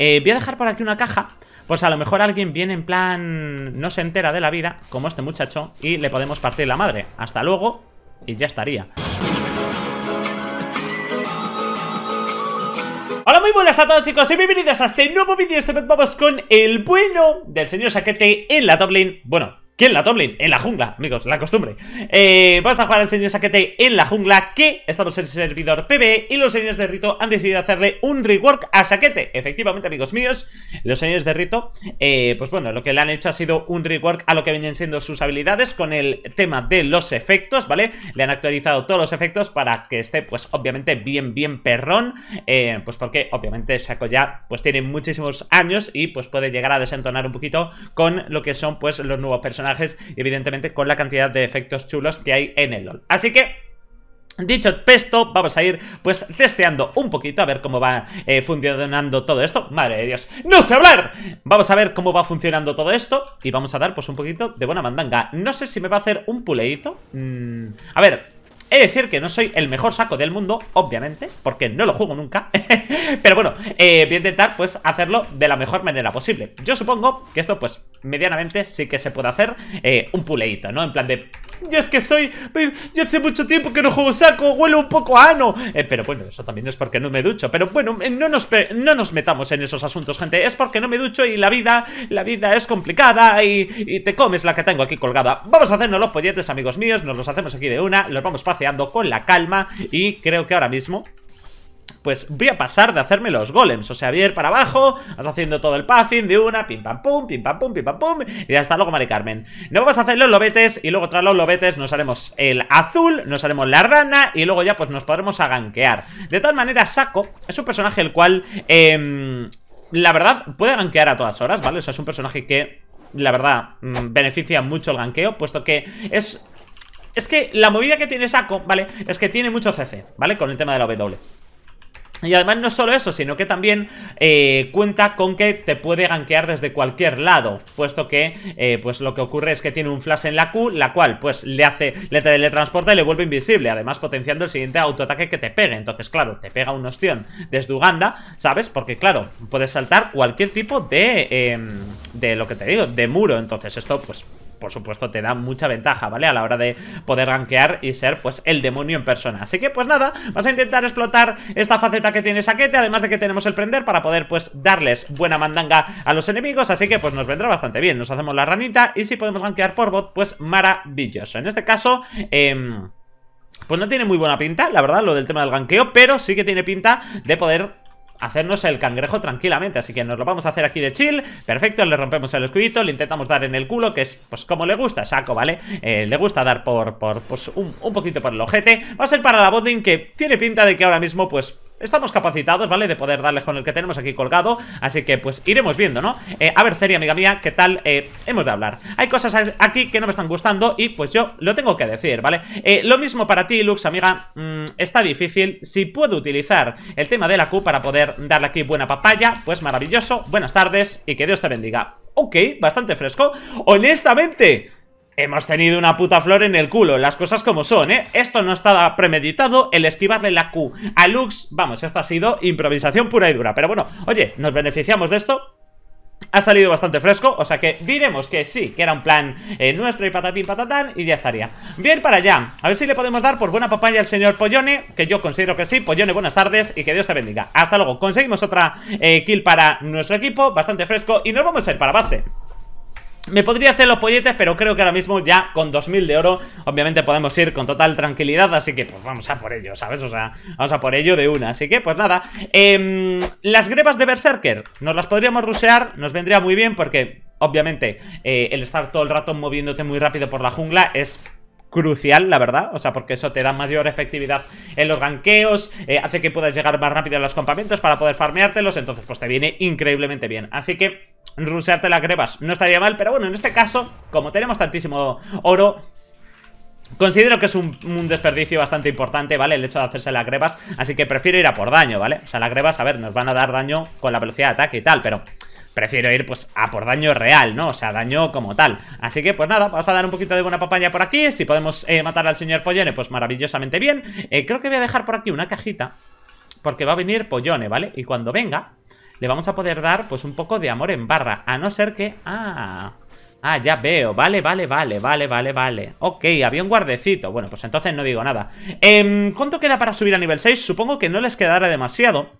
Eh, voy a dejar por aquí una caja. Pues a lo mejor alguien viene en plan... No se entera de la vida, como este muchacho, y le podemos partir la madre. Hasta luego, y ya estaría. Hola, muy buenas a todos chicos y bienvenidos a este nuevo vídeo. Este vez vamos con el bueno del señor Saquete en la top Bueno, ¿Quién la tomlin? En la jungla, amigos, la costumbre eh, Vamos a jugar al señor Saquete en la jungla Que estamos en el servidor PB Y los señores de Rito han decidido hacerle un rework a Saquete Efectivamente, amigos míos Los señores de Rito eh, Pues bueno, lo que le han hecho ha sido un rework A lo que vienen siendo sus habilidades Con el tema de los efectos, ¿vale? Le han actualizado todos los efectos para que esté Pues obviamente bien, bien perrón eh, Pues porque obviamente Saco ya Pues tiene muchísimos años y pues puede llegar a desentonar un poquito Con lo que son pues los nuevos personajes evidentemente con la cantidad de efectos chulos que hay en el LoL. Así que Dicho esto, vamos a ir pues testeando un poquito a ver cómo va eh, funcionando todo esto. Madre de Dios, ¡no sé hablar! Vamos a ver cómo va funcionando todo esto y vamos a dar pues un poquito de buena mandanga. No sé si me va a hacer un puleito. Mm, a ver, He de decir que no soy el mejor saco del mundo, obviamente, porque no lo juego nunca. Pero bueno, eh, voy a intentar pues hacerlo de la mejor manera posible. Yo supongo que esto pues medianamente sí que se puede hacer eh, un puleíto ¿no? En plan de yo es que soy... Yo hace mucho tiempo que no juego saco, huelo un poco a ano. Eh, pero bueno, eso también es porque no me ducho. Pero bueno, eh, no nos, no nos metamos en esos asuntos, gente. Es porque no me ducho y la vida, la vida es complicada y, y te comes la que tengo aquí colgada. Vamos a hacernos los polletes, amigos míos. Nos los hacemos aquí de una, los vamos paseando con la calma y creo que ahora mismo pues voy a pasar de hacerme los golems. O sea, voy a para abajo, vas haciendo todo el puffing de una, pim pam pum, pim pam pum, pim pam pum, y hasta luego, Mari Carmen. Luego vas a hacer los lobetes, y luego tras los lobetes nos haremos el azul, nos haremos la rana, y luego ya pues nos podremos a ganquear. De tal manera, Saco es un personaje el cual, em, la verdad, puede ganquear a todas horas, ¿vale? O sea, es un personaje que... La verdad, mm, beneficia mucho el ganqueo, puesto que es es que la movida que tiene Saco, ¿vale? Es que tiene mucho CC, ¿vale? Con el tema de la W. Y además no solo eso, sino que también eh, cuenta con que te puede gankear desde cualquier lado, puesto que eh, pues lo que ocurre es que tiene un flash en la Q, la cual pues le hace, le teletransporta y le vuelve invisible, además potenciando el siguiente autoataque que te pegue. Entonces, claro, te pega un ostión desde Uganda, ¿sabes? Porque claro, puedes saltar cualquier tipo de, em, de lo que te digo, de muro. Entonces esto pues por supuesto, te da mucha ventaja, ¿vale? A la hora de poder ganquear y ser, pues, el demonio en persona. Así que, pues nada, vas a intentar explotar esta faceta que tiene Saquete, además de que tenemos el prender para poder, pues, darles buena mandanga a los enemigos, así que, pues, nos vendrá bastante bien. Nos hacemos la ranita y si podemos gankear por bot, pues, maravilloso. En este caso, em, Pues no tiene muy buena pinta, la verdad, lo del tema del ganqueo Pero sí que tiene pinta de poder hacernos el cangrejo tranquilamente. Así que nos lo vamos a hacer aquí de chill. Perfecto, le rompemos el escrito le intentamos dar en el culo, que es pues como le gusta, saco, ¿vale? Eh, le gusta dar por, por pues, un, poquito por el ojete. Va a ser para la botín que tiene pinta de que ahora mismo pues estamos capacitados, ¿vale? De poder darles con el que tenemos aquí colgado Así que pues iremos viendo, ¿no? Eh, a ver, Ceri, amiga mía, ¿qué tal? Eh, hemos de hablar Hay cosas aquí que no me están gustando y pues yo lo tengo que decir, ¿vale? Eh, lo mismo para ti, Lux, amiga mm, Está difícil, si puedo utilizar el tema de la Q para poder darle aquí buena papaya Pues maravilloso, buenas tardes y que Dios te bendiga Ok, bastante fresco Honestamente... Hemos tenido una puta flor en el culo, las cosas como son, ¿eh? Esto no estaba premeditado, el esquivarle la Q a Lux, vamos, esto ha sido improvisación pura y dura. Pero bueno, oye, nos beneficiamos de esto, ha salido bastante fresco, o sea que diremos que sí, que era un plan eh, nuestro y patatín patatán y ya estaría. Bien para allá, a ver si le podemos dar por buena papaya al señor Pollone, que yo considero que sí. Pollone, buenas tardes y que Dios te bendiga. Hasta luego, conseguimos otra eh, kill para nuestro equipo, bastante fresco y nos vamos a ir para base. Me podría hacer los polletes, pero creo que ahora mismo ya con 2000 de oro, obviamente podemos ir con total tranquilidad, así que pues vamos a por ello, ¿sabes? O sea, vamos a por ello de una, así que pues nada. Em, las grebas de Berserker, nos las podríamos rusear, nos vendría muy bien porque... Obviamente, eh, el estar todo el rato moviéndote muy rápido por la jungla es crucial, la verdad. O sea, porque eso te da mayor efectividad en los ganqueos, eh, hace que puedas llegar más rápido a los campamentos para poder farmeártelos. Entonces, pues te viene increíblemente bien. Así que rusearte las grebas no estaría mal, pero bueno, en este caso, como tenemos tantísimo oro, Considero que es un, un, desperdicio bastante importante, ¿vale? El hecho de hacerse las grebas Así que prefiero ir a por daño, ¿vale? O sea, las grebas, a ver, nos van a dar daño con la velocidad de ataque y tal Pero prefiero ir pues a por daño real, ¿no? O sea, daño como tal. Así que pues nada, vamos a dar un poquito de buena papaya por aquí. Si podemos eh, matar al señor Pollone, pues maravillosamente bien. Eh, creo que voy a dejar por aquí una cajita porque va a venir Pollone, ¿vale? Y cuando venga, le vamos a poder dar pues un poco de amor en barra. A no ser que... Ah... Ah, ya veo, vale, vale, vale, vale, vale, vale Ok, había un guardecito Bueno, pues entonces no digo nada em, ¿Cuánto queda para subir a nivel 6? Supongo que no les quedará demasiado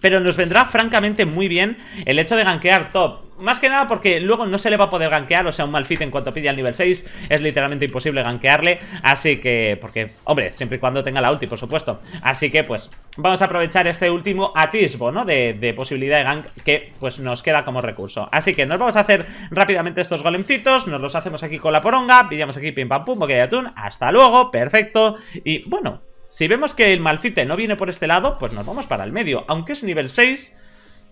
pero nos vendrá francamente muy bien el hecho de gankear top. Más que nada porque luego no se le va a poder gankear, o sea, un malfit en cuanto pille al nivel 6 es literalmente imposible gankearle, así que, porque, hombre, siempre y cuando tenga la ulti, por supuesto. Así que, pues, vamos a aprovechar este último atisbo, ¿no? De, posibilidad de gank que, pues, nos queda como recurso. Así que nos vamos a hacer rápidamente estos golemcitos, nos los hacemos aquí con la poronga, pillamos aquí pim pam pum, boquilla de atún, hasta luego, perfecto, y, bueno... Si vemos que el Malfite no viene por este lado, pues nos vamos para el medio. Aunque es nivel 6...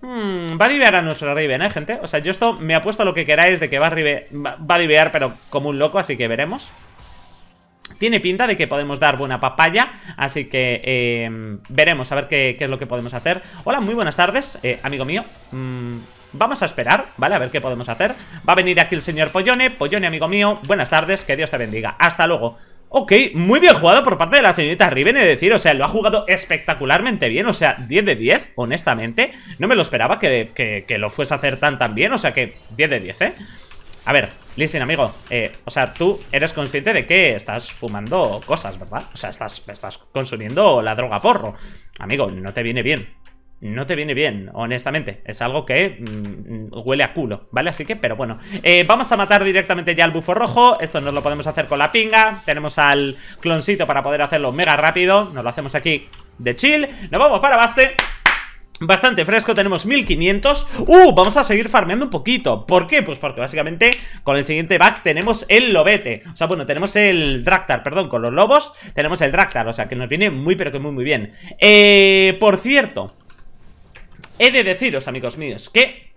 Hmm, va a divear a nuestro Riven, ¿eh, gente? O sea, yo esto me apuesto a lo que queráis de que va a, ribe, va a divear, pero como un loco, así que veremos. Tiene pinta de que podemos dar buena papaya, así que em, veremos a ver qué, es lo que podemos hacer. Hola, muy buenas tardes, eh, amigo mío. Mm, vamos a esperar, ¿vale? A ver qué podemos hacer. Va a venir aquí el señor Pollone. Pollone, amigo mío, buenas tardes, que Dios te bendiga. Hasta luego. Ok, muy bien jugado por parte de la señorita Riven, es decir, o sea, lo ha jugado espectacularmente bien, o sea, 10 de 10, honestamente. No me lo esperaba que, lo fuese a hacer tan tan bien, o sea que 10 de 10, ¿eh? A ver, Listen, amigo, eh, o sea, tú eres consciente de que estás fumando cosas, ¿verdad? O sea, estás, estás consumiendo la droga porro. Amigo, no te viene bien no te viene bien, honestamente. Es algo que mm, mm, huele a culo, ¿vale? Así que, pero bueno. Eh, vamos a matar directamente ya al bufo rojo. Esto nos lo podemos hacer con la pinga. Tenemos al cloncito para poder hacerlo mega rápido. Nos lo hacemos aquí de chill. Nos vamos para base. Bastante fresco, tenemos 1500 ¡Uh! Vamos a seguir farmeando un poquito ¿Por qué? Pues porque básicamente con el siguiente back tenemos el lobete O sea, bueno, tenemos el dractar perdón, con los lobos Tenemos el dractar o sea que nos viene muy pero que muy muy bien eh, Por cierto, He de deciros, amigos míos, que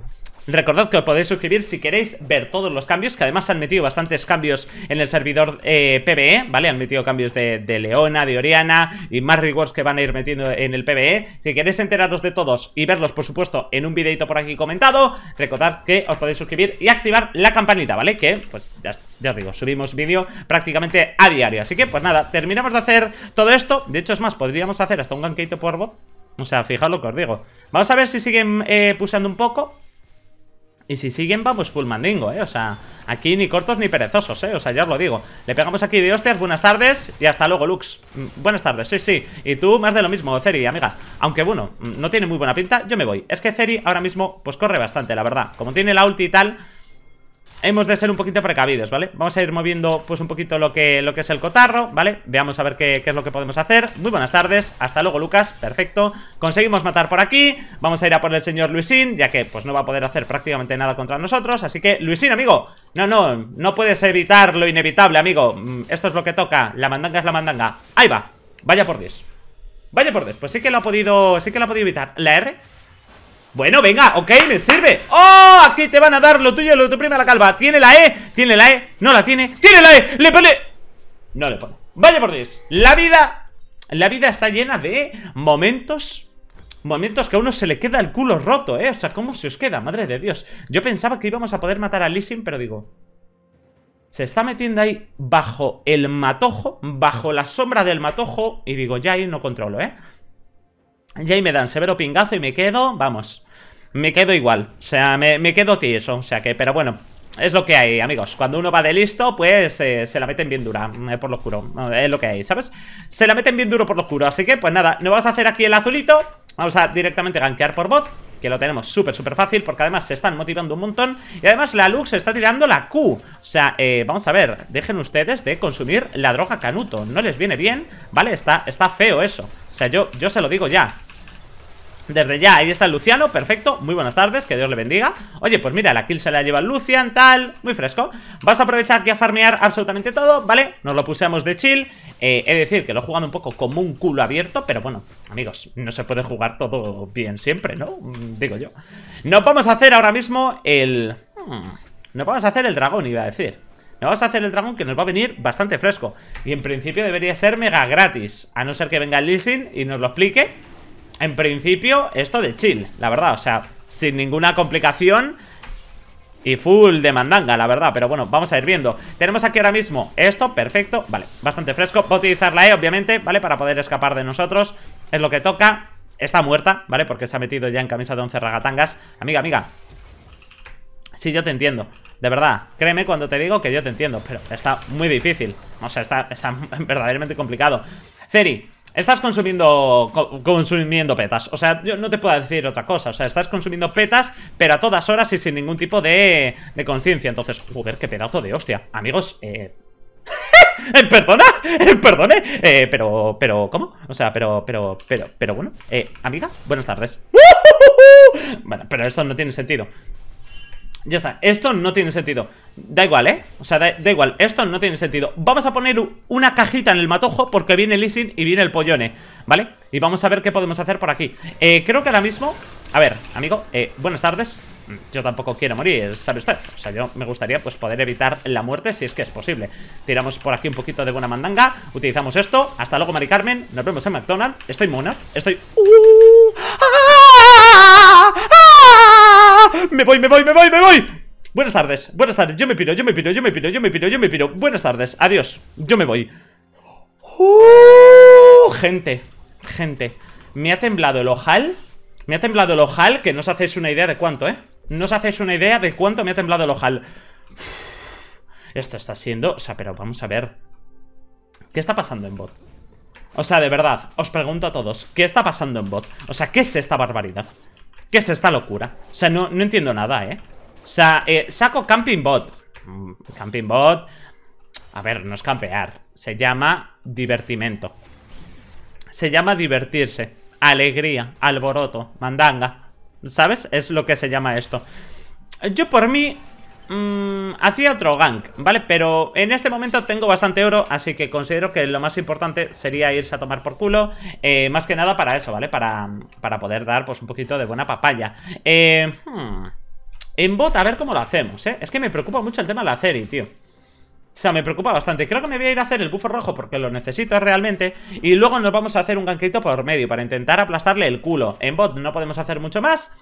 Recordad que os podéis suscribir si queréis ver todos los cambios, que además han metido bastantes cambios en el servidor eh, PBE, ¿vale? Han metido cambios de, Leona, de Oriana y más rewards que van a ir metiendo en el PBE. Si queréis enteraros de todos y verlos, por supuesto, en un videito por aquí comentado, recordad que os podéis suscribir y activar la campanita, ¿vale? Que, pues, ya, os digo, subimos vídeo prácticamente a diario. Así que, pues nada, terminamos de hacer todo esto. De hecho, es más, podríamos hacer hasta un gankeito por bot o sea, fijaos lo que os digo. Vamos a ver si siguen eh, un poco. Y si siguen, vamos pues full mandingo, ¿eh? O sea, aquí ni cortos ni perezosos, ¿eh? O sea, ya os lo digo. Le pegamos aquí de hostias, buenas tardes y hasta luego, Lux. Mm, buenas tardes, sí, sí. Y tú, más de lo mismo, Ceri, amiga. Aunque bueno, mm, no tiene muy buena pinta, yo me voy. Es que Ceri ahora mismo, pues corre bastante, la verdad. Como tiene la ulti y tal, hemos de ser un poquito precavidos, ¿vale? Vamos a ir moviendo pues un poquito lo que, lo que es el cotarro, ¿vale? Veamos a ver qué, es lo que podemos hacer. Muy buenas tardes, hasta luego Lucas, perfecto. Conseguimos matar por aquí, vamos a ir a por el señor Luisín, ya que pues no va a poder hacer prácticamente nada contra nosotros. Así que, Luisín, amigo, no, no, no puedes evitar lo inevitable, amigo. Mm, esto es lo que toca, la mandanga es la mandanga. Ahí va, vaya por 10. Vaya por 10, pues sí que lo ha podido, sí que lo ha podido evitar. ¿La R? Bueno, venga, ok, me sirve ¡Oh! Aquí te van a dar lo tuyo, lo tu prima la calva Tiene la E, tiene la E, no la tiene ¡Tiene la E! ¡Le pone! No le pone Vaya por Dios, la vida La vida está llena de momentos Momentos que a uno se le queda el culo roto, ¿eh? O sea, ¿cómo se os queda? Madre de Dios Yo pensaba que íbamos a poder matar a Lissing, pero digo se está metiendo ahí bajo el matojo, bajo la sombra del matojo, y digo, ya ahí no controlo, ¿eh? Ya ahí me dan severo pingazo y me quedo, vamos, me quedo igual. O sea, me, me quedo eso O sea que, pero bueno, es lo que hay, amigos. Cuando uno va de listo, pues eh, se la meten bien dura mm, eh, por lo oscuro. Mm, es lo que hay, ¿sabes? Se la meten bien duro por lo oscuro. Así que, pues nada, no vamos a hacer aquí el azulito. Vamos a directamente gankear por bot. Que lo tenemos súper, súper fácil Porque además se están motivando un montón Y además la Lux está tirando la Q O sea, eh, vamos a ver Dejen ustedes de consumir la droga Canuto No les viene bien, ¿vale? Está, está feo eso O sea, yo, yo se lo digo ya desde ya, ahí está el Luciano, perfecto, muy buenas tardes, que Dios le bendiga Oye, pues mira, la kill se la lleva Lucian, tal, muy fresco Vas a aprovechar que a farmear absolutamente todo, ¿vale? Nos lo puseamos de chill eh, He decir que lo he jugado un poco como un culo abierto Pero bueno, amigos, no se puede jugar todo bien siempre, ¿no? Mm, digo yo No vamos a hacer ahora mismo el... Hmm, no vamos a hacer el dragón, iba a decir no vamos a hacer el dragón que nos va a venir bastante fresco Y en principio debería ser mega gratis A no ser que venga el leasing y nos lo explique en principio, esto de chill, la verdad, o sea, sin ninguna complicación y full de mandanga, la verdad, pero bueno, vamos a ir viendo Tenemos aquí ahora mismo esto, perfecto, vale, bastante fresco Voy a utilizar e, obviamente, ¿vale? Para poder escapar de nosotros, es lo que toca Está muerta, ¿vale? Porque se ha metido ya en camisa de once ragatangas Amiga, amiga Sí, yo te entiendo, de verdad Créeme cuando te digo que yo te entiendo, pero está muy difícil O sea, está, está verdaderamente complicado Ceri, Estás consumiendo consumiendo petas. O sea, yo no te puedo decir otra cosa. O sea, estás consumiendo petas, pero a todas horas y sin ningún tipo de, de conciencia. Entonces, joder, qué pedazo de hostia. Amigos, eh... eh ¿Perdona? Eh, ¿Perdone? Eh, pero, pero, ¿cómo? O sea, pero, pero, pero, pero bueno. Eh, amiga, buenas tardes. Bueno, pero esto no tiene sentido. Ya está, esto no tiene sentido Da igual, ¿eh? O sea, da, igual, esto no tiene sentido Vamos a poner una cajita en el matojo Porque viene el leasing y viene el pollone ¿Vale? Y vamos a ver qué podemos hacer por aquí eh, Creo que ahora mismo... A ver, amigo, eh, buenas tardes yo tampoco quiero morir, ¿sabe usted? O sea, yo me gustaría pues poder evitar la muerte si es que es posible Tiramos por aquí un poquito de buena mandanga Utilizamos esto, hasta luego Mari Carmen Nos vemos en McDonald's, estoy mona, estoy... ¡Uh! ¡Ah! ¡Me voy, me voy, me voy, me voy! Buenas tardes, buenas tardes, yo me piro, yo me piro, yo me piro, yo me piro, yo me piro Buenas tardes, adiós, yo me voy uh, Gente, gente Me ha temblado el ojal Me ha temblado el ojal que no os hacéis una idea de cuánto, ¿eh? No os hacéis una idea de cuánto me ha temblado el ojal Esto está siendo... O sea, pero vamos a ver ¿Qué está pasando en bot? O sea, de verdad, os pregunto a todos ¿Qué está pasando en bot? O sea, ¿qué es esta barbaridad? ¿Qué es esta locura? O sea, no, no entiendo nada, ¿eh? O sea, eh, saco Camping Bot. Mm, Camping Bot... A ver, no es campear. Se llama divertimento. Se llama divertirse. Alegría, alboroto, mandanga. ¿Sabes? Es lo que se llama esto. Yo por mí Mm, hacía otro gank, ¿vale? Pero en este momento tengo bastante oro, así que considero que lo más importante sería irse a tomar por culo. Eh, más que nada para eso, ¿vale? Para, para, poder dar pues un poquito de buena papaya. Eh, hmm, en bot, a ver cómo lo hacemos, ¿eh? Es que me preocupa mucho el tema de la serie, tío. O sea, me preocupa bastante. Creo que me voy a ir a hacer el bufo rojo porque lo necesito realmente. Y luego nos vamos a hacer un ganquito por medio para intentar aplastarle el culo. En bot no podemos hacer mucho más.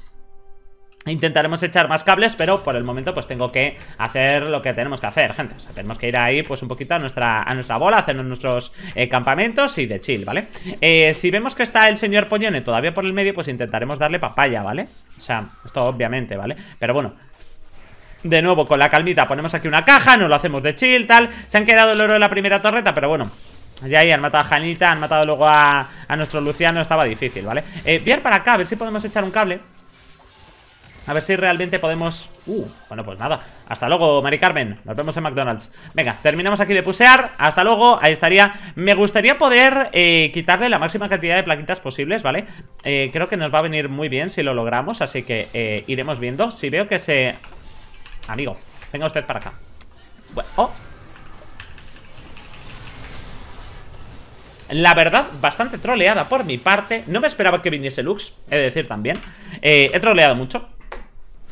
Intentaremos echar más cables, pero por el momento pues tengo que hacer lo que tenemos que hacer, gente. O sea, tenemos que ir ahí pues un poquito a nuestra, a nuestra bola, hacer nuestros eh, campamentos y de chill, ¿vale? Eh, si vemos que está el señor Poñone todavía por el medio, pues intentaremos darle papaya, ¿vale? O sea, esto obviamente, ¿vale? Pero bueno, de nuevo, con la calmita ponemos aquí una caja, nos lo hacemos de chill, tal. Se han quedado el oro de la primera torreta, pero bueno. Ya ahí han matado a Janita, han matado luego a, a nuestro Luciano, estaba difícil, ¿vale? Eh, para acá, a ver si podemos echar un cable. A ver si realmente podemos... Uh, bueno, pues nada. Hasta luego, Mari Carmen. Nos vemos en McDonald's. Venga, terminamos aquí de pusear. Hasta luego. Ahí estaría. Me gustaría poder eh, quitarle la máxima cantidad de plaquitas posibles, ¿vale? Eh, creo que nos va a venir muy bien si lo logramos. Así que eh, iremos viendo. Si veo que se... Amigo, venga usted para acá. Bueno, oh. La verdad, bastante troleada por mi parte. No me esperaba que viniese Lux, he de decir también. he troleado mucho.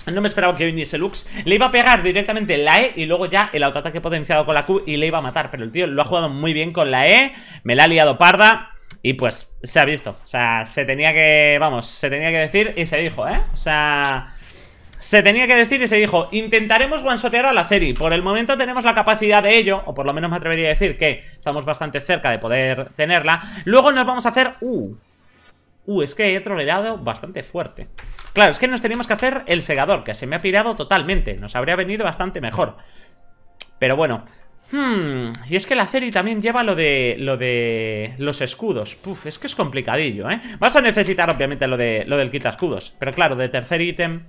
No me esperaba que viniese Lux. Le iba a pegar directamente la E y luego ya el autoataque potenciado con la Q y le iba a matar. Pero el tío lo ha jugado muy bien con la E. Me la ha liado parda. Y pues se ha visto. O sea, se tenía que... Vamos, se tenía que decir y se dijo, ¿eh? O sea... Se tenía que decir y se dijo, intentaremos guansotear a la Ceri. Por el momento tenemos la capacidad de ello, o por lo menos me atrevería a decir que estamos bastante cerca de poder tenerla. Luego nos vamos a hacer... Uh, Uh, es que he troleado bastante fuerte. Claro, es que nos teníamos que hacer el segador, que se me ha pirado totalmente. Nos habría venido bastante mejor. Pero bueno. Hmm, y es que la serie también lleva lo de lo de los escudos. Puf, es que es complicadillo, ¿eh? Vas a necesitar, obviamente, lo, de, lo del quita escudos. Pero claro, de tercer ítem...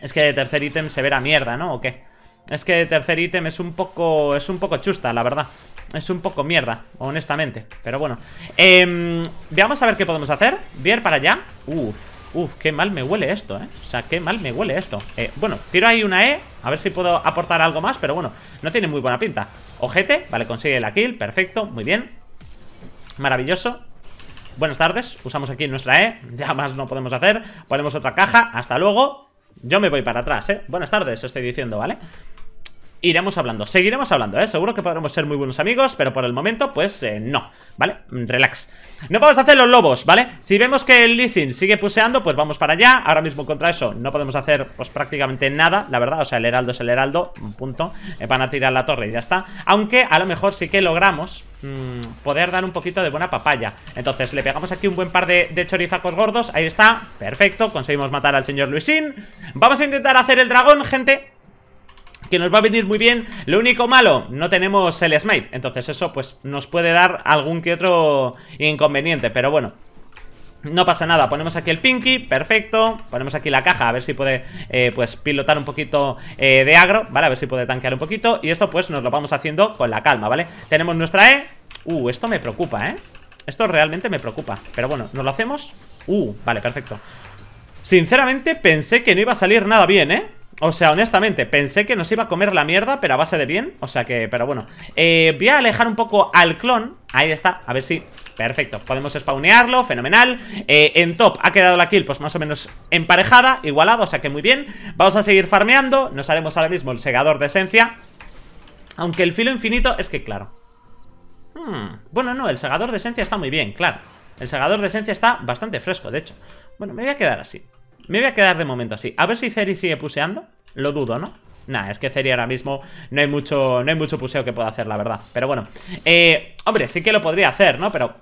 Es que de tercer ítem se verá mierda, ¿no? ¿O qué? Es que de tercer ítem es un poco... Es un poco chusta, la verdad es un poco mierda, honestamente. Pero bueno. Eh, veamos a ver qué podemos hacer. bien para allá. Uf, uf, qué mal me huele esto, ¿eh? O sea, qué mal me huele esto. Eh, bueno, tiro ahí una E. A ver si puedo aportar algo más. Pero bueno, no tiene muy buena pinta. Ojete. Vale, consigue la kill. Perfecto. Muy bien. Maravilloso. Buenas tardes. Usamos aquí nuestra E. Ya más no podemos hacer. Ponemos otra caja. Hasta luego. Yo me voy para atrás, ¿eh? Buenas tardes, estoy diciendo, ¿vale? vale iremos hablando, seguiremos hablando, ¿eh? Seguro que podremos ser muy buenos amigos, pero por el momento, pues, eh, no, ¿vale? Mm, relax. No vamos a hacer los lobos, ¿vale? Si vemos que el leasing sigue puseando, pues vamos para allá. Ahora mismo contra eso no podemos hacer, pues, prácticamente nada, la verdad. O sea, el heraldo es el heraldo, Un punto. Eh, van a tirar la torre y ya está. Aunque a lo mejor sí que logramos mm, poder dar un poquito de buena papaya. Entonces, le pegamos aquí un buen par de, de chorizacos gordos. Ahí está, perfecto. Conseguimos matar al señor Luisín. Vamos a intentar hacer el dragón, gente que nos va a venir muy bien. Lo único malo, no tenemos el smite. Entonces eso pues nos puede dar algún que otro inconveniente. Pero bueno, no pasa nada, ponemos aquí el pinky, perfecto Ponemos aquí la caja, a ver si puede eh, Pues pilotar un poquito eh, de agro Vale, a ver si puede tanquear un poquito Y esto pues nos lo vamos haciendo con la calma, ¿vale? Tenemos nuestra E, uh, esto me preocupa, ¿eh? Esto realmente me preocupa Pero bueno, ¿nos lo hacemos? Uh, vale, perfecto Sinceramente pensé que no iba a salir nada bien, ¿eh? O sea, honestamente, pensé que nos iba a comer la mierda, pero a base de bien. O sea que, pero bueno. Eh, voy a alejar un poco al clon. Ahí está, a ver si... Perfecto, podemos spawnearlo, fenomenal eh, En top ha quedado la kill pues más o menos emparejada, igualada, o sea que muy bien Vamos a seguir farmeando, nos haremos ahora mismo el segador de esencia Aunque el filo infinito es que claro hmm, Bueno no, el segador de esencia está muy bien, claro El segador de esencia está bastante fresco, de hecho Bueno, me voy a quedar así me voy a quedar de momento así. A ver si Ceri sigue puseando. Lo dudo, ¿no? Nah, es que Ceri ahora mismo no hay mucho, no hay mucho puseo que pueda hacer, la verdad. Pero bueno. Eh, hombre, sí que lo podría hacer, ¿no? Pero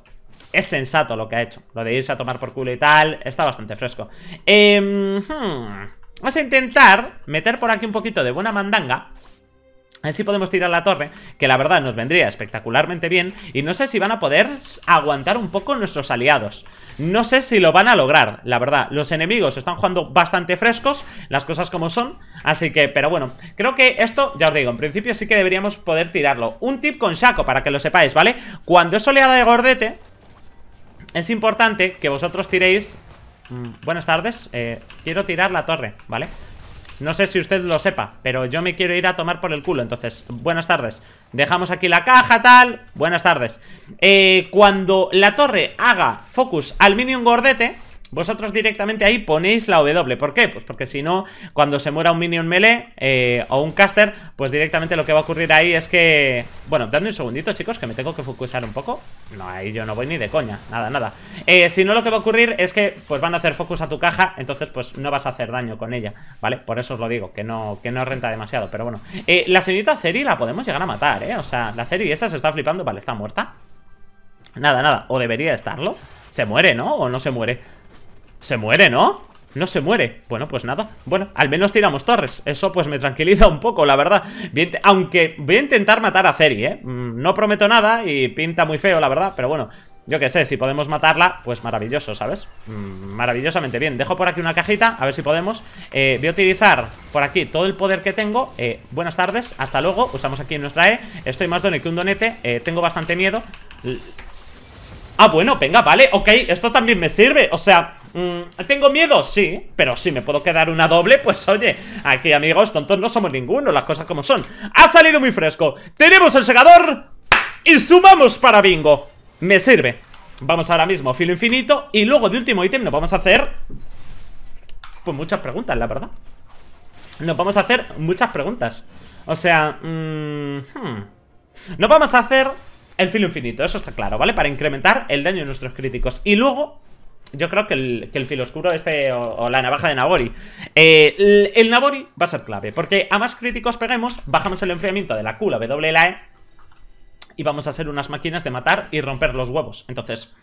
es sensato lo que ha hecho. Lo de irse a tomar por culo y tal. Está bastante fresco. Em, hmm, vamos a intentar meter por aquí un poquito de buena mandanga. Así podemos tirar la torre, que la verdad nos vendría espectacularmente bien Y no sé si van a poder aguantar un poco nuestros aliados No sé si lo van a lograr, la verdad Los enemigos están jugando bastante frescos, las cosas como son Así que, pero bueno, creo que esto, ya os digo, en principio sí que deberíamos poder tirarlo Un tip con Shaco, para que lo sepáis, ¿vale? Cuando es oleada de gordete Es importante que vosotros tiréis... Mm, buenas tardes, eh, quiero tirar la torre, ¿vale? vale no sé si usted lo sepa, pero yo me quiero ir a tomar por el culo. Entonces, buenas tardes. Dejamos aquí la caja, tal. Buenas tardes. Eh, cuando la torre haga focus al minion gordete... Vosotros directamente ahí ponéis la W. ¿Por qué? Pues porque si no, cuando se muera un minion melee eh, o un caster, pues directamente lo que va a ocurrir ahí es que... Bueno, dadme un segundito, chicos, que me tengo que focusar un poco. No, ahí yo no voy ni de coña. Nada, nada. Eh, si no, lo que va a ocurrir es que pues van a hacer focus a tu caja, entonces pues no vas a hacer daño con ella, ¿vale? Por eso os lo digo, que no, que no renta demasiado, pero bueno. Eh, la señorita Ceri la podemos llegar a matar, ¿eh? O sea, la Ceri esa se está flipando. Vale, está muerta. Nada, nada. O debería estarlo. Se muere, ¿no? O no se muere. Se muere, ¿no? No se muere. Bueno, pues nada. Bueno, al menos tiramos torres. Eso pues me tranquiliza un poco, la verdad. Bien, aunque voy a intentar matar a Ceri, ¿eh? Mm, no prometo nada y pinta muy feo, la verdad. Pero bueno, yo qué sé, si podemos matarla, pues maravilloso, ¿sabes? Mm, maravillosamente bien. Dejo por aquí una cajita, a ver si podemos. Eh, voy a utilizar por aquí todo el poder que tengo. Eh, buenas tardes, hasta luego. Usamos aquí nuestra E. Estoy más done que un donete. Eh, tengo bastante miedo. Ah, bueno, venga, vale, ok, esto también me sirve O sea, mm, ¿tengo miedo? Sí, pero si me puedo quedar una doble Pues oye, aquí amigos, tontos no somos ninguno Las cosas como son Ha salido muy fresco Tenemos el segador Y sumamos para bingo Me sirve Vamos ahora mismo, filo infinito Y luego de último ítem nos vamos a hacer Pues muchas preguntas, la verdad Nos vamos a hacer muchas preguntas O sea, mmm, Nos vamos a hacer el filo infinito, eso está claro, ¿vale? Para incrementar el daño de nuestros críticos. Y luego, yo creo que el, filo oscuro este o, la navaja de Nabori. Eh, el, Nabori va a ser clave, porque a más críticos peguemos, bajamos el enfriamiento de la Q, la W e, y vamos a ser unas máquinas de matar y romper los huevos. Entonces,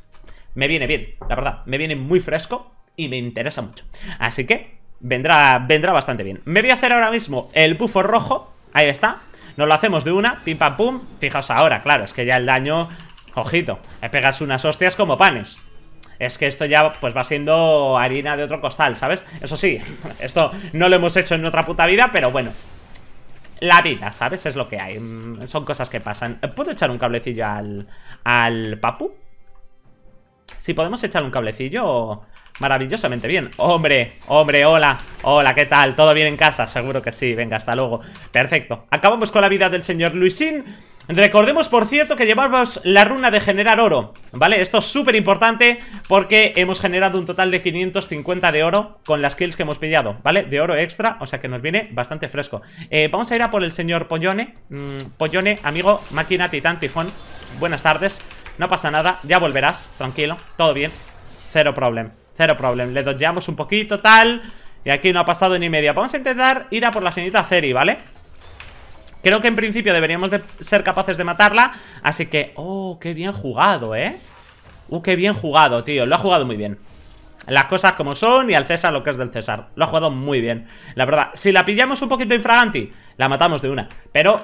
me viene bien, la verdad. Me viene muy fresco y me interesa mucho. Así que vendrá, vendrá bastante bien. Me voy a hacer ahora mismo el bufo rojo. Ahí está. No lo hacemos de una, pim pam pum Fijaos ahora, claro, es que ya el daño Ojito, pegas unas hostias como panes es que esto ya pues va siendo harina de otro costal, ¿sabes? Eso sí, esto no lo hemos hecho en otra puta vida, pero bueno. La vida, ¿sabes? Es lo que hay. Mm, son cosas que pasan. Eh, ¿Puedo echar un cablecillo al, al papu? Si podemos echar un cablecillo maravillosamente bien Hombre, hombre, hola, hola, ¿qué tal? ¿Todo bien en casa? Seguro que sí, venga, hasta luego Perfecto, acabamos con la vida del señor Luisín Recordemos, por cierto, que llevamos la runa de generar oro, ¿vale? Esto es súper importante porque hemos generado un total de 550 de oro con las kills que hemos pillado, ¿vale? De oro extra, o sea que nos viene bastante fresco. Eh, vamos a ir a por el señor Pollone. Mm, Pollone, amigo, máquina, titán, tifón. Buenas tardes, no pasa nada, ya volverás, tranquilo, todo bien, cero problema. Cero problem, le dodgeamos un poquito, tal Y aquí no ha pasado ni media Vamos a intentar ir a por la señorita Ceri, ¿vale? Creo que en principio deberíamos ser capaces de matarla Así que, oh, qué bien jugado, ¿eh? Uh, qué bien jugado, tío Lo ha jugado muy bien las cosas como son y al César lo que es del César. Lo ha jugado muy bien, la verdad. Si la pillamos un poquito infraganti, la matamos de una. Pero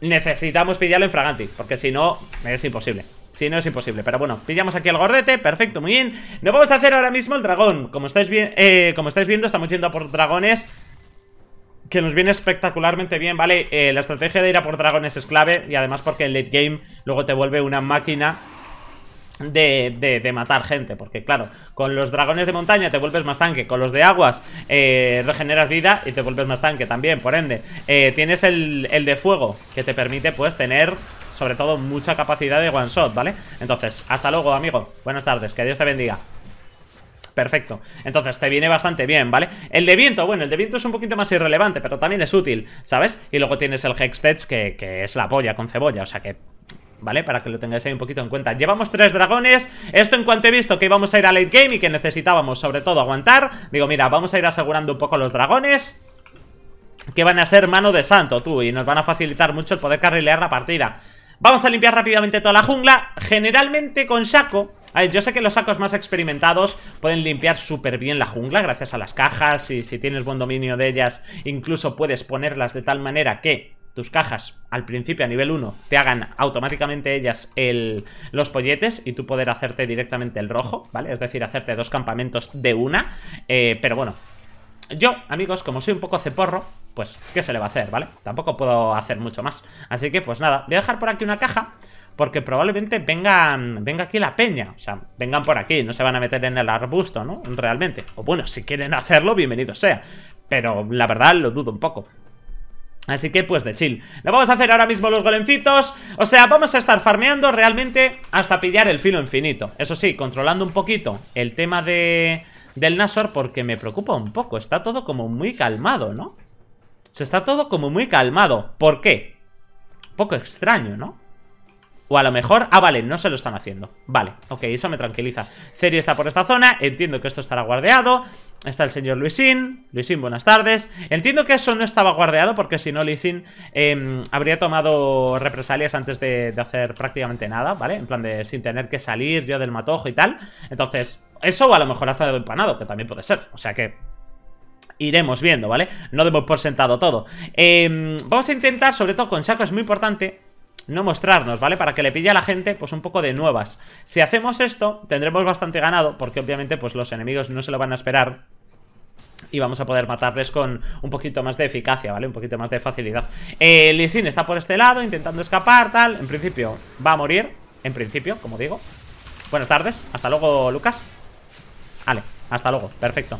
necesitamos pillarlo infraganti, porque si no, es imposible. Si no es imposible, pero bueno, pillamos aquí el gordete Perfecto, muy bien Nos vamos a hacer ahora mismo el dragón Como estáis, eh, viendo, estamos yendo a por dragones que nos viene espectacularmente bien, ¿vale? Eh, la estrategia de ir a por dragones es clave y además porque el late game luego te vuelve una máquina de, de, matar gente, porque claro, con los dragones de montaña te vuelves más tanque, con los de aguas eh, regeneras vida y te vuelves más tanque también, por ende. tienes el, el de fuego, que te permite pues tener sobre todo mucha capacidad de one shot, ¿vale? Entonces, hasta luego, amigo. Buenas tardes, que Dios te bendiga. Perfecto, entonces te viene bastante bien, ¿vale? El de viento, bueno, el de viento es un poquito más irrelevante, pero también es útil, ¿sabes? Y luego tienes el Hextech, que, que es la polla con cebolla, o sea que ¿vale? Para que lo tengáis ahí un poquito en cuenta Llevamos tres dragones, esto en cuanto he visto que íbamos a ir a late game y que necesitábamos sobre todo aguantar Digo, mira, vamos a ir asegurando un poco los dragones Que van a ser mano de santo, tú, y nos van a facilitar mucho el poder carrilear la partida Vamos a limpiar rápidamente toda la jungla Generalmente con saco. a ver, yo sé que los sacos más experimentados pueden limpiar súper bien la jungla gracias a las cajas y si tienes buen dominio de ellas incluso puedes ponerlas de tal manera que tus cajas al principio a nivel 1 te hagan automáticamente ellas los polletes y tú poder hacerte directamente el rojo, ¿vale? Es decir, hacerte dos campamentos de una, eh, pero bueno. Yo, amigos, como soy un poco ceporro, pues, ¿qué se le va a hacer, vale? Tampoco puedo hacer mucho más. Así que, pues nada, voy a dejar por aquí una caja porque probablemente vengan, venga aquí la peña, o sea, vengan por aquí, no se van a meter en el arbusto, ¿no? Realmente. O bueno, si quieren hacerlo, bienvenido sea, pero la verdad lo dudo un poco. Así que pues de chill Lo vamos a hacer ahora mismo los golencitos O sea, vamos a estar farmeando realmente Hasta pillar el filo infinito Eso sí, controlando un poquito el tema de... Del Nasor porque me preocupa un poco Está todo como muy calmado, ¿no? Se está todo como muy calmado. ¿Por qué? Un poco extraño, ¿no? O a lo mejor... Ah, vale, no se lo están haciendo Vale, ok, eso me tranquiliza Ceri está por esta zona, entiendo que esto estará guardeado Está el señor Luisín Luisín, buenas tardes Entiendo que eso no estaba guardeado porque si no Luisín em, Habría tomado represalias antes de, hacer prácticamente nada, ¿vale? En plan de sin tener que salir yo del matojo y tal Entonces, eso o a lo mejor ha estado empanado, que también puede ser O sea que Iremos viendo, ¿vale? No demos por sentado todo em, Vamos a intentar, sobre todo con Chaco es muy importante no mostrarnos, ¿vale? Para que le pille a la gente, pues un poco de nuevas Si hacemos esto, tendremos bastante ganado Porque obviamente, pues los enemigos no se lo van a esperar y vamos a poder matarles con un poquito más de eficacia, ¿vale? Un poquito más de facilidad eh, está por este lado, intentando escapar, tal En principio va a morir, en principio, como digo Buenas tardes, hasta luego, Lucas Vale, hasta luego, perfecto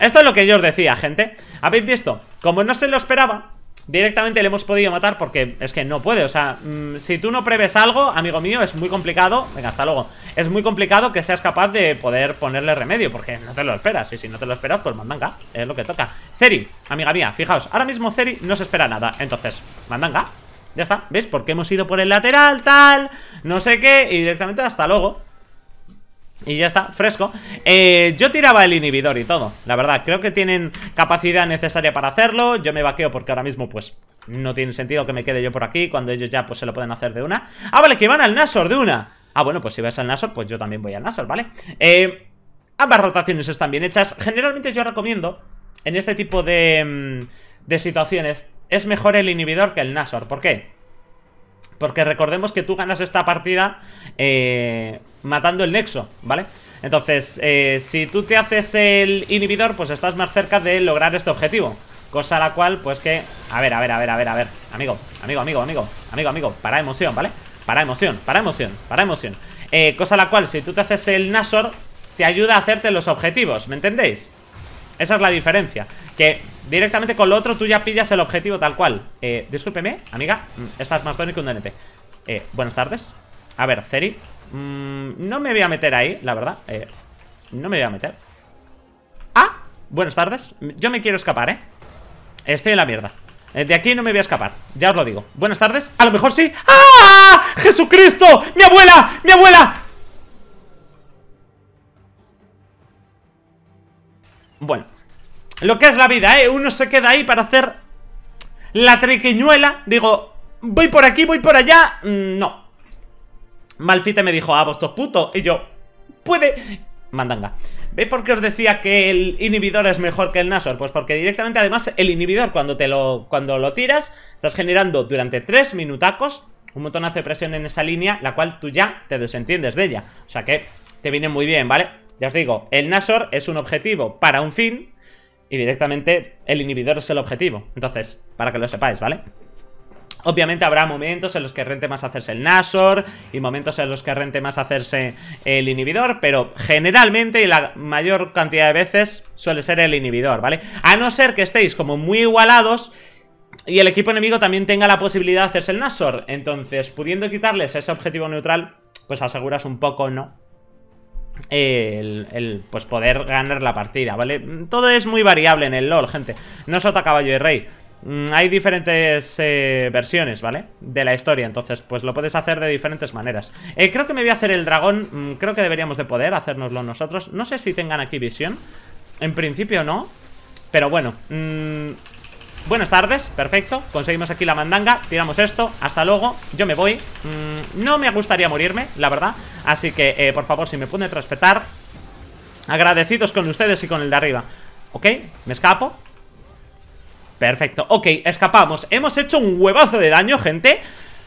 esto es lo que yo os decía, gente Habéis visto, como no se lo esperaba Directamente le hemos podido matar porque es que no puede O sea, mm, si tú no preves algo, amigo mío, es muy complicado Venga, hasta luego Es muy complicado que seas capaz de poder ponerle remedio Porque no te lo esperas Y si no te lo esperas, pues mandanga Es lo que toca Ceri, amiga mía, fijaos Ahora mismo Ceri no se espera nada Entonces, mandanga ya está, ¿veis? Porque hemos ido por el lateral, tal, no sé qué, y directamente hasta luego. Y ya está, fresco eh, Yo tiraba el inhibidor y todo, la verdad Creo que tienen capacidad necesaria para hacerlo Yo me vaqueo porque ahora mismo pues No tiene sentido que me quede yo por aquí Cuando ellos ya pues se lo pueden hacer de una Ah, vale, que van al Nasor de una Ah, bueno, pues si vas al Nasor, pues yo también voy al Nasor, ¿vale? Eh, ambas rotaciones están bien hechas Generalmente yo recomiendo En este tipo de, mm, de situaciones Es mejor el inhibidor que el Nasor ¿Por qué? Porque recordemos que tú ganas esta partida eh, matando el nexo, ¿vale? Entonces, eh, si tú te haces el inhibidor, pues estás más cerca de lograr este objetivo. Cosa la cual, pues que... A ver, a ver, a ver, a ver, a ver. Amigo, amigo, amigo, amigo, amigo, amigo. Para emoción, ¿vale? Para emoción, para emoción, para emoción. Eh, cosa la cual, si tú te haces el Nasor, te ayuda a hacerte los objetivos, ¿me entendéis? Esa es la diferencia. Que directamente con lo otro tú ya pillas el objetivo tal cual. Eh, discúlpeme, amiga. Mm, estás más bonito que un DNT. Eh, buenas tardes. A ver, Ceri. Mm, no me voy a meter ahí, la verdad. Eh, no me voy a meter. Ah, buenas tardes. Yo me quiero escapar, ¿eh? Estoy en la mierda. Eh, de aquí no me voy a escapar, ya os lo digo Buenas tardes, a lo mejor sí ¡Ah! ¡Jesucristo! ¡Mi abuela! ¡Mi abuela! Bueno, lo que es la vida, ¿eh? Uno se queda ahí para hacer la triquiñuela. Digo, voy por aquí, voy por allá. Mm, no. Malfite me dijo, ah, vosotros puto, Y yo, puede... Mandanga. ve por qué os decía que el inhibidor es mejor que el Nasor? Pues porque directamente, además, el inhibidor, cuando, te lo, cuando lo tiras, estás generando durante 3 minutacos un montonazo de presión en esa línea, la cual tú ya te desentiendes de ella. O sea que te viene muy bien, ¿vale? Ya os digo, el Nasor es un objetivo para un fin y directamente el inhibidor es el objetivo. Entonces, para que lo sepáis, ¿vale? Obviamente habrá momentos en los que rente más hacerse el Nasor y momentos en los que rente más hacerse el inhibidor, pero generalmente y la mayor cantidad de veces suele ser el inhibidor, ¿vale? A no ser que estéis como muy igualados y el equipo enemigo también tenga la posibilidad de hacerse el Nasor, entonces pudiendo quitarles ese objetivo neutral, pues aseguras un poco, ¿no? el, pues poder ganar la partida, ¿vale? Todo es muy variable en el LoL, gente. No sota caballo y rey. Mm, hay diferentes eh, versiones, ¿vale? De la historia, entonces, pues lo puedes hacer de diferentes maneras eh, Creo que me voy a hacer el dragón, mm, creo que deberíamos de poder hacérnoslo nosotros No sé si tengan aquí visión, en principio no Pero bueno, mmm, Buenas tardes, perfecto Conseguimos aquí la mandanga, tiramos esto Hasta luego, yo me voy mm, No me gustaría morirme, la verdad Así que, eh, por favor, si me pueden respetar Agradecidos con ustedes y con el de arriba ¿Ok? ¿Me escapo? Perfecto, ok, escapamos Hemos hecho un huevazo de daño, gente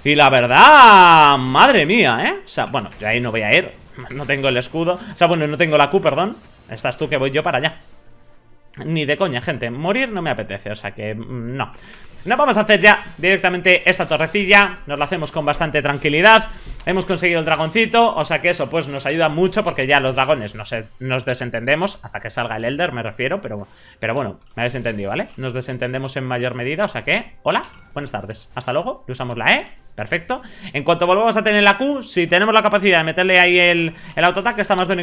Y la verdad, madre mía, ¿eh? O sea, bueno, yo ahí no voy a ir No tengo el escudo O sea, bueno, no tengo la Q, perdón Estás tú que voy yo para allá ni de coña, gente, morir no me apetece, o sea que mm, no No vamos a hacer ya directamente esta torrecilla Nos la hacemos con bastante tranquilidad Hemos conseguido el dragoncito, o sea que eso pues nos ayuda mucho Porque ya los dragones nos, nos desentendemos Hasta que salga el Elder me refiero, pero, pero bueno, me ha desentendido, ¿vale? Nos desentendemos en mayor medida, o sea que, hola, buenas tardes Hasta luego, usamos la E, perfecto En cuanto volvamos a tener la Q, si tenemos la capacidad de meterle ahí el, el autoataque Está más de un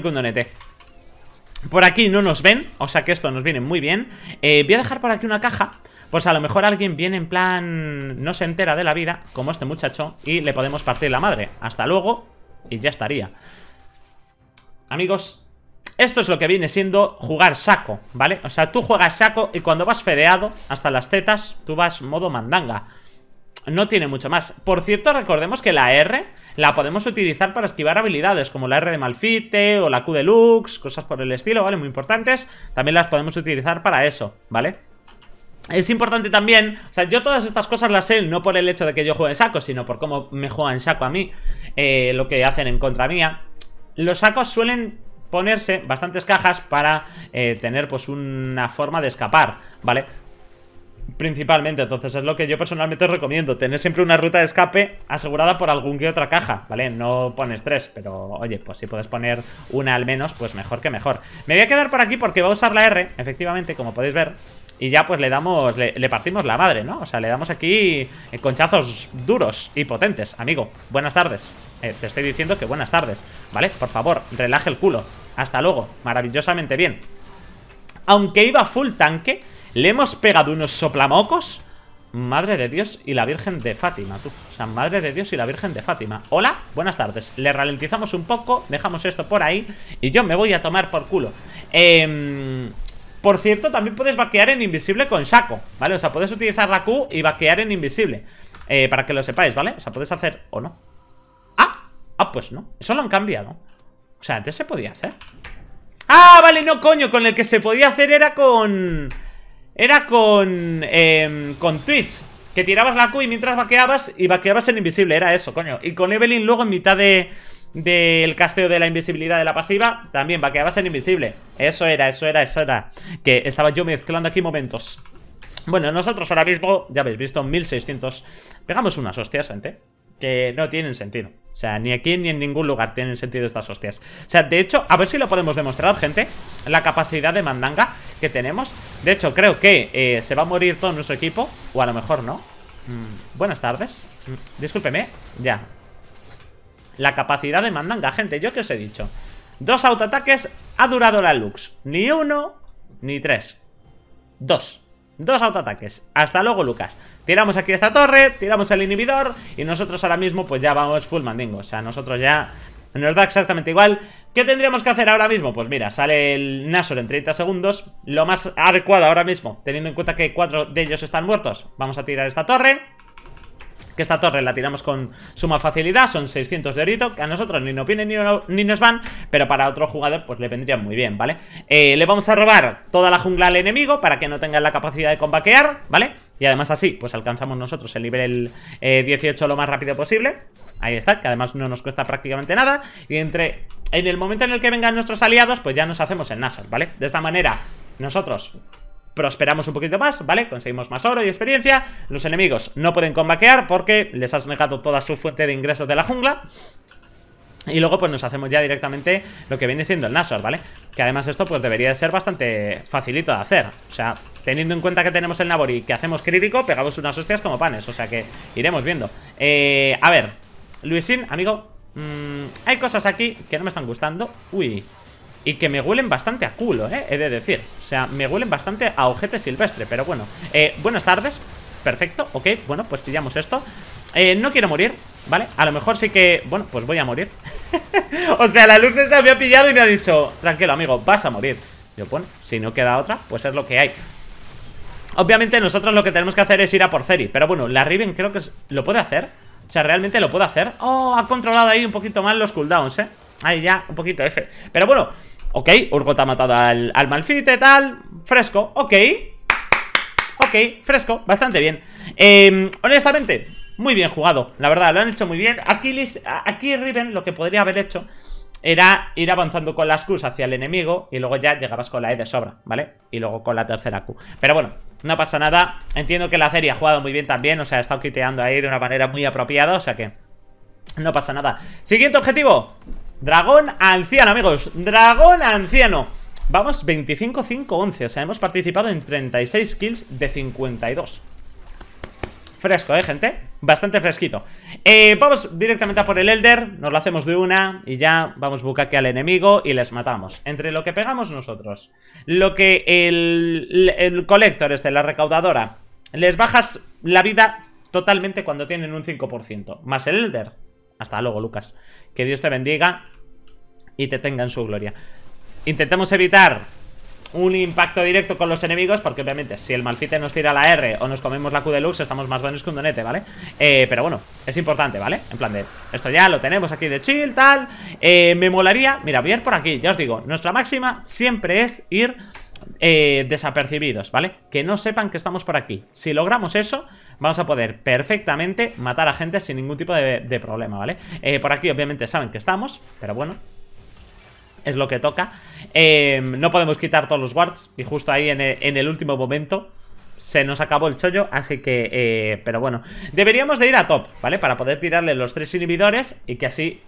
por aquí no nos ven, o sea que esto nos viene muy bien eh, Voy a dejar por aquí una caja Pues a lo mejor alguien viene en plan... No se entera de la vida, como este muchacho Y le podemos partir la madre Hasta luego, y ya estaría Amigos, esto es lo que viene siendo jugar saco, ¿vale? O sea, tú juegas saco y cuando vas fedeado hasta las tetas, tú vas modo mandanga no tiene mucho más. Por cierto, recordemos que la R la podemos utilizar para esquivar habilidades, como la R de Malfite o la Q de Lux, cosas por el estilo, ¿vale? Muy importantes. También las podemos utilizar para eso, ¿vale? Es importante también, o sea, yo todas estas cosas las sé no por el hecho de que yo juegue en saco, sino por cómo me juegan saco a mí, eh, lo que hacen en contra mía. Los sacos suelen ponerse bastantes cajas para eh, tener pues una forma de escapar, ¿vale? Principalmente, entonces es lo que yo personalmente os recomiendo, tener siempre una ruta de escape asegurada por algún que otra caja, ¿vale? No pones tres, pero oye, pues si puedes poner una al menos, pues mejor que mejor. Me voy a quedar por aquí porque va a usar la R, efectivamente, como podéis ver. Y ya pues le damos, le, partimos la madre, ¿no? O sea, le damos aquí eh, conchazos duros y potentes, amigo. Buenas tardes. Eh, te estoy diciendo que buenas tardes, ¿vale? Por favor, relaje el culo. Hasta luego. Maravillosamente bien. Aunque iba full tanque, le hemos pegado unos soplamocos. Madre de Dios y la Virgen de Fátima, tú. O sea, Madre de Dios y la Virgen de Fátima. Hola, buenas tardes. Le ralentizamos un poco, dejamos esto por ahí y yo me voy a tomar por culo. Em, por cierto, también puedes vaquear en invisible con saco, ¿vale? O sea, puedes utilizar la Q y vaquear en invisible. Eh, para que lo sepáis, ¿vale? O sea, puedes hacer o no. ¡Ah! Ah, pues no. Eso lo han cambiado. O sea, antes se podía hacer. ¡Ah, vale! No, coño. Con el que se podía hacer era con... Era con, em, con Twitch, que tirabas la Q y mientras vaqueabas y vaqueabas en invisible, era eso, coño. Y con Evelyn luego en mitad del casteo de la invisibilidad de la pasiva, también vaqueabas en invisible. Eso era, eso era, eso era. Que estaba yo mezclando aquí momentos. Bueno, nosotros ahora mismo, ya habéis visto, 1600. Pegamos unas hostias, gente que no tienen sentido. O sea, ni aquí ni en ningún lugar tienen sentido estas hostias. O sea, de hecho, a ver si lo podemos demostrar, gente, la capacidad de mandanga que tenemos. De hecho, creo que eh, se va a morir todo nuestro equipo, o a lo mejor no. Mm. buenas tardes. Mm. discúlpeme, ya. La capacidad de mandanga, gente, yo que os he dicho. Dos autoataques ha durado la Lux. Ni uno, ni tres. Dos. Dos autoataques. Hasta luego, Lucas. Tiramos aquí esta torre, tiramos el inhibidor y nosotros ahora mismo pues ya vamos full mandingo. O sea, nosotros ya nos da exactamente igual. ¿Qué tendríamos que hacer ahora mismo? Pues mira, sale el Nasor en 30 segundos. Lo más adecuado ahora mismo, teniendo en cuenta que cuatro de ellos están muertos. Vamos a tirar esta torre que esta torre la tiramos con suma facilidad, son 600 de orito, que a nosotros ni nos vienen ni, nos van, pero para otro jugador pues le vendría muy bien, ¿vale? Eh, le vamos a robar toda la jungla al enemigo para que no tenga la capacidad de combaquear, ¿vale? Y además así, pues alcanzamos nosotros el nivel 18 eh, lo más rápido posible. Ahí está, que además no nos cuesta prácticamente nada. Y entre en el momento en el que vengan nuestros aliados, pues ya nos hacemos en nazas, ¿vale? De esta manera, nosotros prosperamos un poquito más, ¿vale? Conseguimos más oro y experiencia. Los enemigos no pueden combaquear porque les has negado toda su fuente de ingresos de la jungla. Y luego pues nos hacemos ya directamente lo que viene siendo el Nashor, ¿vale? Que además esto pues debería de ser bastante facilito de hacer. O sea, teniendo en cuenta que tenemos el Nabori y que hacemos crítico, pegamos unas hostias como panes. O sea que iremos viendo. Eh, a ver, Luisín, amigo, mmm, hay cosas aquí que no me están gustando. Uy, y que me huelen bastante a culo, ¿eh? He de decir. O sea, me huelen bastante a ojete silvestre, pero bueno. Eh, buenas tardes. Perfecto, ok. Bueno, pues pillamos esto. Eh, no quiero morir, ¿vale? A lo mejor sí que... Bueno, pues voy a morir. o sea, la luz se había pillado y me ha dicho... Tranquilo, amigo, vas a morir. Yo, bueno, si no queda otra, pues es lo que hay. Obviamente nosotros lo que tenemos que hacer es ir a por Ceri. Pero bueno, la Riven creo que lo puede hacer. O sea, realmente lo puede hacer. Oh, ha controlado ahí un poquito mal los cooldowns, ¿eh? Ahí ya, un poquito F. Pero bueno, Ok, Urgot ha matado al, al Malfite, tal. Fresco, ok. Ok, fresco, bastante bien. Em, honestamente, muy bien jugado. La verdad, lo han hecho muy bien. Aquí, aquí Riven lo que podría haber hecho era ir avanzando con las Qs hacia el enemigo y luego ya llegabas con la E de sobra, ¿vale? Y luego con la tercera Q. Pero bueno, no pasa nada. Entiendo que la serie ha jugado muy bien también, o sea, ha estado quiteando ahí de una manera muy apropiada, o sea que no pasa nada. Siguiente objetivo. Dragón anciano, amigos Dragón anciano Vamos 25-5-11 O sea, hemos participado en 36 kills de 52 Fresco, ¿eh, gente? Bastante fresquito eh, Vamos directamente a por el Elder Nos lo hacemos de una Y ya vamos bucaque al enemigo Y les matamos Entre lo que pegamos nosotros Lo que el, el colector este, la recaudadora Les bajas la vida totalmente cuando tienen un 5% Más el Elder hasta luego, Lucas. Que Dios te bendiga y te tenga en su gloria. Intentemos evitar un impacto directo con los enemigos Porque obviamente si el malfite nos tira la R O nos comemos la Q deluxe estamos más buenos que un donete, ¿vale? Eh, pero bueno, es importante, ¿vale? En plan de, esto ya lo tenemos aquí de chill, tal eh, Me molaría, mira, voy a ir por aquí Ya os digo, nuestra máxima siempre es ir eh, desapercibidos, ¿vale? Que no sepan que estamos por aquí. Si logramos eso, vamos a poder perfectamente matar a gente sin ningún tipo de, problema, ¿vale? Eh, por aquí obviamente saben que estamos, pero bueno, es lo que toca. Em, no podemos quitar todos los guards y justo ahí en el, último momento se nos acabó el chollo, así que, eh, pero bueno. Deberíamos de ir a top, ¿vale? Para poder tirarle los tres inhibidores y que así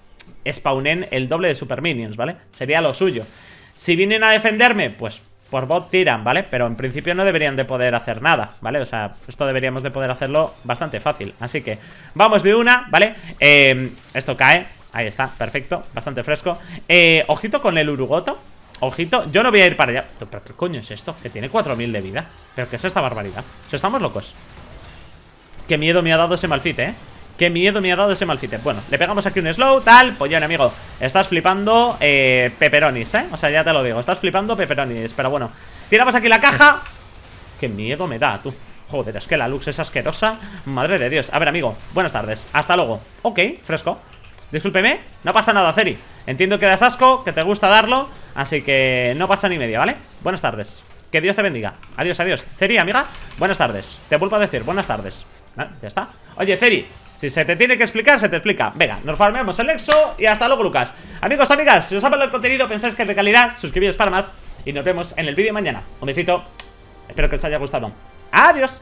spawnen el doble de super minions, ¿vale? Sería lo suyo. Si vienen a defenderme, pues por bot tiran, ¿vale? Pero en principio no deberían de poder hacer nada, ¿vale? O sea, esto deberíamos de poder hacerlo bastante fácil Así que vamos de una, ¿vale? Eh, esto cae, ahí está, perfecto, bastante fresco eh, Ojito con el Urugoto Ojito, yo no voy a ir para allá ¿Pero qué coño es esto? Que tiene 4.000 de vida ¿Pero qué es esta barbaridad? O sea, estamos locos Qué miedo me ha dado ese malfite, ¿eh? Qué miedo me ha dado ese Malfite Bueno, le pegamos aquí un slow, tal Pollón, pues amigo, estás flipando eh, Peperonis, eh, o sea, ya te lo digo Estás flipando peperonis, pero bueno Tiramos aquí la caja Qué miedo me da, tú Joder, es que la luz es asquerosa Madre de Dios A ver, amigo, buenas tardes Hasta luego Ok, fresco Discúlpeme, no pasa nada, Ceri Entiendo que das asco, que te gusta darlo Así que no pasa ni media, ¿vale? Buenas tardes que Dios te bendiga. Adiós, adiós. Ceri, amiga, buenas tardes. Te vuelvo a decir, buenas tardes. Ah, ya está. Oye, Ceri, si se te tiene que explicar, se te explica Venga, nos farmeamos el Nexo y hasta luego, Lucas Amigos, amigas, si os ha gustado el contenido, pensáis que es de calidad Suscribíos para más y nos vemos en el vídeo mañana Un besito, espero que os haya gustado Adiós